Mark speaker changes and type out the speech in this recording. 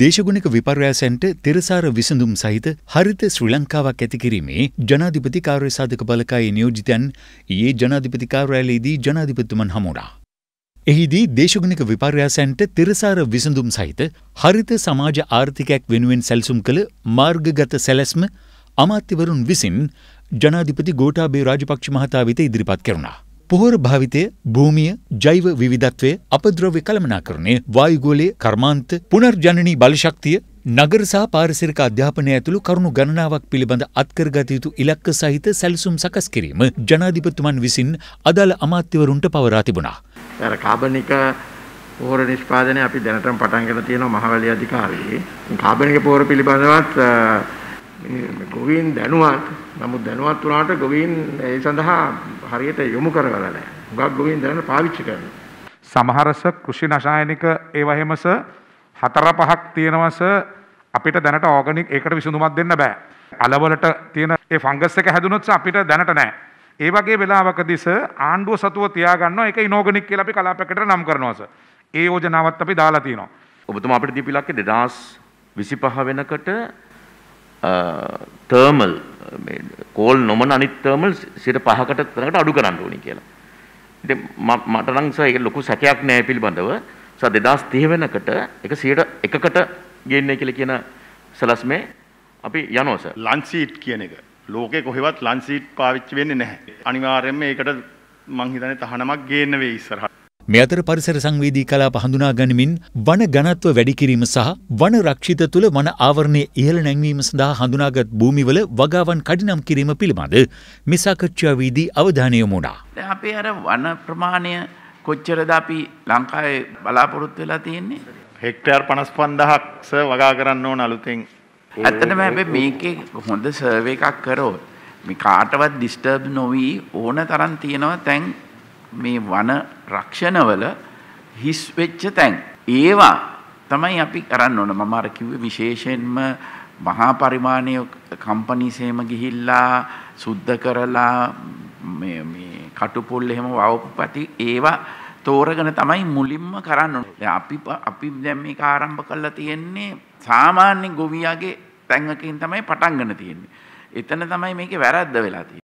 Speaker 1: දේශගුණික විපර්යාසන්ට තෙරසාර විසඳුම් සහිත හරිත ශ්‍රී ලංකාවක් ඇති කිරීමේ ජනාධිපති කාර්ය සාධක බලකායේ නියෝජිතයන් ඊයේ ජනාධිපති කාර්යාලයේදී ජනාධිපතිතුමන් හමුණා. එහිදී දේශගුණික විපර්යාසන්ට තෙරසාර විසඳුම් සහිත හරිත සමාජ ආර්ථිකයක් වෙනුවෙන් සැලසුම් කළ මාර්ගගත සැලැස්ම අමාත්‍යවරුන් විසින් ජනාධිපති ගෝඨාභය රාජපක්ෂ මහතා වෙත ඉදිරිපත් කෙරුණා. පොහොර භාවිතය භූමිය ජෛව විවිධත්වය අපද්‍රව්‍ය කළමනාකරණය වායුගෝලයේ කර්මාන්ත පුනර්ජනනී බලශක්තිය නගර සහ පාරිසරික අධ්‍යාපනය ඇතුළු කරුණු ගණනාවක් පිළිබඳ අත්කරගත යුතු ඉලක්ක සහිත සැලසුම් සකස් කිරීම ජනාධිපතිතුමන් විසින් අදාළ අමාත්‍යවරුන්ට පවරා තිබුණා.
Speaker 2: අර කාබනික පොහොර නිෂ්පාදනය අපි දැනටම පටන් ගෙන තියෙනවා මහවැලිය අධිකාරියේ. කාබනික පොහොර පිළිබඳවත් ගොවීන් දැනුවත් නමුත් දැනුවත් වුණාට ගොවීන් ඒ සඳහා හරියට යොමු කරවලා නැහැ. හුඟක් ලෝකෙන් දැනට පාවිච්චි කරනවා.
Speaker 3: සමහරස කෘෂි රසායනික ඒවා හැමස හතර පහක් තියෙනවස අපිට දැනට ඕගනික් ඒකට විසඳුමක් දෙන්න බෑ. අලවලට තියෙන ඒ ෆංගස් එක හැදුනොත් අපිට දැනට නෑ. ඒ වගේ වෙලාවකදීස ආණ්ඩුව සතුව තියාගන්නවා ඒක ඉනෝගනික් කියලා අපි කලාපයකට නම් කරනවාස. ඒ යෝජනාවත් අපි දාලා තියෙනවා.
Speaker 4: ඔබතුමා අපිට දීපු ඉලක්කය 2025 වෙනකොට තර්මල් කෝල් නොමන අනිත් තර්මල් සිට 5කට තරකට අඩු කරන්න ඕනේ කියලා. ඉතින් මට නම් සර් ඒක ලොකු සැකයක් නෑ පිළිබඳව. සර් 2030 වෙනකොට ඒක 100%කට ගේන්නේ කියලා කියන සලස්මේ අපි යනවා සර්. ලන්සීට් කියන එක ලෝකේ කොහෙවත් ලන්සීට් පාවිච්චි වෙන්නේ නැහැ. අනිවාර්යයෙන්ම ඒකට මං හිතන්නේ තහනමක් ගේන්න වෙයි ඉස්සරහට.
Speaker 1: මේ අතර පරිසර සංවේදී කලාප හඳුනා ගනිමින් වන ඝනත්ව වැඩි කිරීම සහ වන රක්ෂිත තුළ වන ආවරණයේ ඉහළ නැංවීම සඳහා හඳුනාගත් භූමිවල වගාවන් කඩිනම් කිරීම පිළිබඳ මේ සාකච්ඡාවේදී අවධානය යොමු වුණා.
Speaker 5: දැන් අපේ අර වන ප්‍රමාණය කොච්චරද අපි ලංකාවේ බලාපොරොත්තු වෙලා තියෙන්නේ? හෙක්ටර් 55000ක් වගා කරන්න ඕන අලුතෙන්. ඇත්තටම හැබැයි මේකේ හොඳ සර්වේ එකක් කරොත් මේ කාටවත් ඩිස්ටර්බ් නොවි ඕන තරම් තියෙනවා දැන් මේ වන රක්ෂණවල හිස් වෙච්ච තැන්. ඒවා තමයි අපි කරන්න ඕන. මම අර කිව්වේ විශේෂයෙන්ම මහා පරිමාණයේ කම්පනීස් එහෙම ගිහිල්ලා සුද්ධ කරලා මේ මේ කටුපොල් එහෙම වවපති ඒවා තෝරගෙන තමයි මුලින්ම කරන්න ඕනේ. දැන් අපි අපි දැන් මේක ආරම්භ කරලා තියෙන්නේ සාමාන්‍ය ගොවියාගේ තැන්කින් තමයි පටන් ගන්න තියෙන්නේ. එතන තමයි මේකේ වැරද්ද වෙලා තියෙන්නේ.